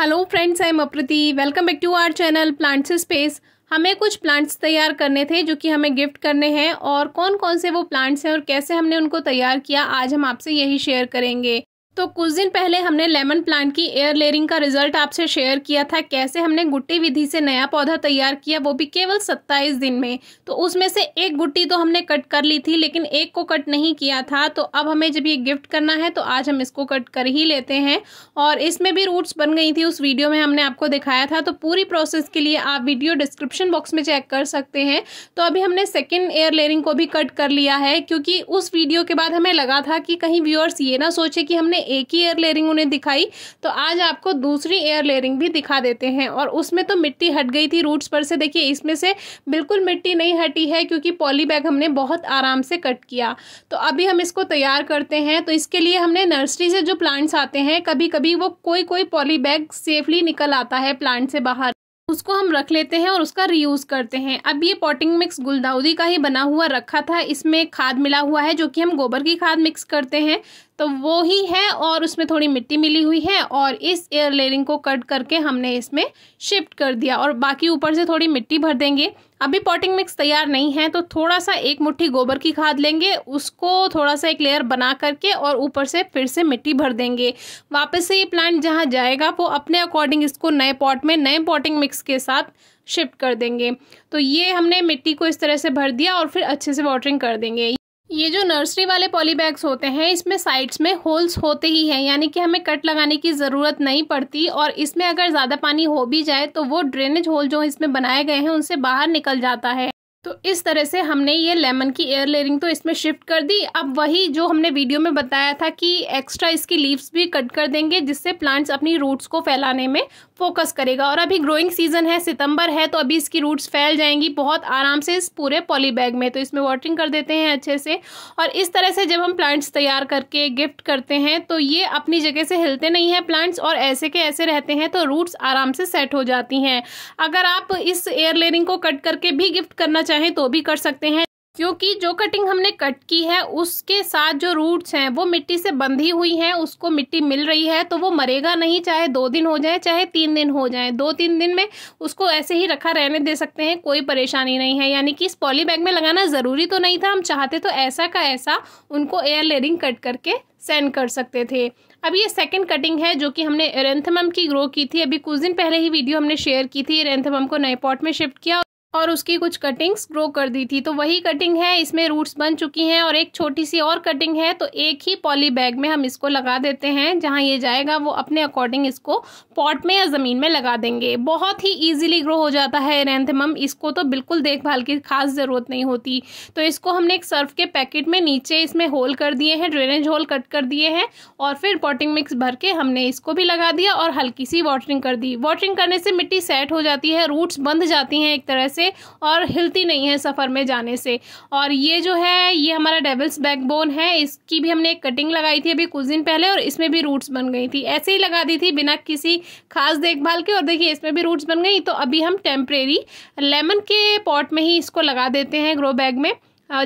hello friends I am Aprati welcome back to our channel plants space हमें कुछ plants तैयार करने थे जो कि हमें गिफ्ट करने हैं और कौन कौन से वो प्लांट्स हैं और कैसे हमने उनको तैयार किया आज हम आपसे यही शेयर करेंगे तो कुछ दिन पहले हमने लेमन प्लांट की एयर लेयरिंग का रिजल्ट आपसे शेयर किया था कैसे हमने गुट्टी विधि से नया पौधा तैयार किया वो भी केवल 27 दिन में तो उसमें से एक गुट्टी तो हमने कट कर ली थी लेकिन एक को कट नहीं किया था तो अब हमें जब ये गिफ्ट करना है तो आज हम इसको कट कर ही लेते हैं और इसमें भी रूट्स बन गई थी उस वीडियो में हमने आपको दिखाया था तो पूरी प्रोसेस के लिए आप वीडियो डिस्क्रिप्शन बॉक्स में चेक कर सकते हैं तो अभी हमने सेकेंड एयर लेयरिंग को भी कट कर लिया है क्योंकि उस वीडियो के बाद हमें लगा था कि कहीं व्यूअर्स ये ना सोचे कि हमने एक ही एयर लेयरिंग उन्हें दिखाई तो आज आपको दूसरी एयर लेयरिंग भी दिखा देते हैं और उसमें तो मिट्टी हट गई थी रूट्स पर से देखिए इसमें से बिल्कुल मिट्टी नहीं हटी है क्योंकि पॉली बैग हमने बहुत आराम से कट किया तो अभी हम इसको तैयार करते हैं तो इसके लिए हमने नर्सरी से जो प्लांट्स आते हैं कभी कभी वो कोई कोई पॉली बैग सेफली निकल आता है प्लांट से बाहर उसको हम रख लेते हैं और उसका रीयूज़ करते हैं अब ये पॉटिंग मिक्स गुलदाउदी का ही बना हुआ रखा था इसमें खाद मिला हुआ है जो कि हम गोबर की खाद मिक्स करते हैं तो वो ही है और उसमें थोड़ी मिट्टी मिली हुई है और इस एयर लेयरिंग को कट करके हमने इसमें शिफ्ट कर दिया और बाकी ऊपर से थोड़ी मिट्टी भर देंगे अभी पॉटिंग मिक्स तैयार नहीं है तो थोड़ा सा एक मुट्ठी गोबर की खाद लेंगे उसको थोड़ा सा एक लेयर बना करके और ऊपर से फिर से मिट्टी भर देंगे वापस से ये प्लांट जहाँ जाएगा वो अपने अकॉर्डिंग इसको नए पॉट में नए पॉटिंग मिक्स के साथ शिफ्ट कर देंगे तो ये हमने मिट्टी को इस तरह से भर दिया और फिर अच्छे से वाटरिंग कर देंगे ये जो नर्सरी वाले पॉली बैग्स होते हैं इसमें साइड्स में होल्स होते ही हैं यानी कि हमें कट लगाने की ज़रूरत नहीं पड़ती और इसमें अगर ज़्यादा पानी हो भी जाए तो वो ड्रेनेज होल जो इसमें बनाए गए हैं उनसे बाहर निकल जाता है तो इस तरह से हमने ये लेमन की एयर लेयरिंग तो इसमें शिफ्ट कर दी अब वही जो हमने वीडियो में बताया था कि एक्स्ट्रा इसकी लीव्स भी कट कर देंगे जिससे प्लांट्स अपनी रूट्स को फैलाने में फोकस करेगा और अभी ग्रोइंग सीजन है सितंबर है तो अभी इसकी रूट्स फैल जाएंगी बहुत आराम से इस पूरे पॉली बैग में तो इसमें वाटरिंग कर देते हैं अच्छे से और इस तरह से जब हम प्लांट्स तैयार करके गिफ्ट करते हैं तो ये अपनी जगह से हिलते नहीं हैं प्लांट्स और ऐसे के ऐसे रहते हैं तो रूट्स आराम से सेट हो जाती हैं अगर आप इस एयर लेयरिंग को कट करके भी गिफ्ट करना चाहें तो भी कर सकते हैं क्योंकि जो कटिंग हमने कट की है उसके साथ जो रूट्स हैं वो मिट्टी से बंधी हुई हैं उसको मिट्टी मिल रही है तो वो मरेगा नहीं चाहे दो दिन हो जाए चाहे तीन दिन हो जाए दो तीन दिन में उसको ऐसे ही रखा रहने दे सकते हैं कोई परेशानी नहीं है यानी कि इस पॉली बैग में लगाना ज़रूरी तो नहीं था हम चाहते तो ऐसा का ऐसा उनको एयर लेयरिंग कट करके सेंड कर सकते थे अब ये सेकंड कटिंग है जो कि हमने एरेंथमम की ग्रो की थी अभी कुछ दिन पहले ही वीडियो हमने शेयर की थी एरेंथमम को नए पॉट में शिफ्ट किया और उसकी कुछ कटिंग्स ग्रो कर दी थी तो वही कटिंग है इसमें रूट्स बन चुकी हैं और एक छोटी सी और कटिंग है तो एक ही पॉली बैग में हम इसको लगा देते हैं जहाँ ये जाएगा वो अपने अकॉर्डिंग इसको पॉट में या ज़मीन में लगा देंगे बहुत ही ईजिली ग्रो हो जाता है एरेंथमम इसको तो बिल्कुल देखभाल की खास ज़रूरत नहीं होती तो इसको हमने एक सर्फ के पैकेट में नीचे इसमें होल कर दिए हैं ड्रेनेज होल कट कर दिए हैं और फिर पॉटिंग मिक्स भर के हमने इसको भी लगा दिया और हल्की सी वाटरिंग कर दी वाटरिंग करने से मिट्टी सेट हो जाती है रूट्स बंध जाती हैं एक तरह से से और हिलती नहीं है सफ़र में जाने से और ये जो है ये हमारा डेवल्स बैकबोन है इसकी भी हमने एक कटिंग लगाई थी अभी कुछ दिन पहले और इसमें भी रूट्स बन गई थी ऐसे ही लगा दी थी बिना किसी खास देखभाल के और देखिए इसमें भी रूट्स बन गई तो अभी हम टेम्परेरी लेमन के पॉट में ही इसको लगा देते हैं ग्रो बैग में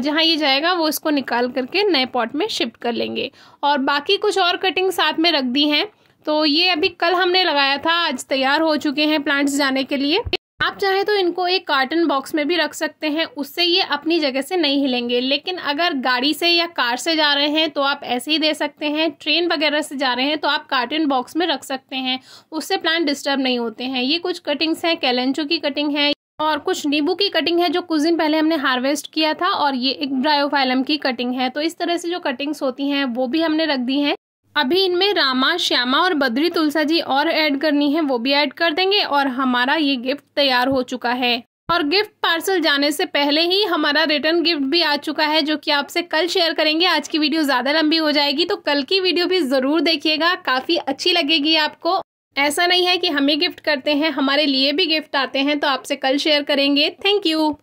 जहाँ ये जाएगा वो इसको निकाल करके नए पॉट में शिफ्ट कर लेंगे और बाकी कुछ और कटिंग साथ में रख दी हैं तो ये अभी कल हमने लगाया था आज तैयार हो चुके हैं प्लांट्स जाने के लिए आप चाहे तो इनको एक कार्टन बॉक्स में भी रख सकते हैं उससे ये अपनी जगह से नहीं हिलेंगे लेकिन अगर गाड़ी से या कार से जा रहे हैं तो आप ऐसे ही दे सकते हैं ट्रेन वगैरह से जा रहे हैं तो आप कार्टन बॉक्स में रख सकते हैं उससे प्लांट डिस्टर्ब नहीं होते हैं ये कुछ कटिंग्स हैं कैलेंचो की कटिंग है और कुछ नींबू की कटिंग है जो कुछ दिन पहले हमने हार्वेस्ट किया था और ये एक ब्रायोफाइलम की कटिंग है तो इस तरह से जो कटिंग्स होती हैं वो भी हमने रख दी हैं अभी इनमें रामा श्यामा और बद्री तुलसा जी और ऐड करनी है वो भी ऐड कर देंगे और हमारा ये गिफ्ट तैयार हो चुका है और गिफ्ट पार्सल जाने से पहले ही हमारा रिटर्न गिफ्ट भी आ चुका है जो कि आपसे कल शेयर करेंगे आज की वीडियो ज़्यादा लंबी हो जाएगी तो कल की वीडियो भी ज़रूर देखिएगा काफ़ी अच्छी लगेगी आपको ऐसा नहीं है कि हमें गिफ्ट करते हैं हमारे लिए भी गिफ्ट आते हैं तो आपसे कल शेयर करेंगे थैंक यू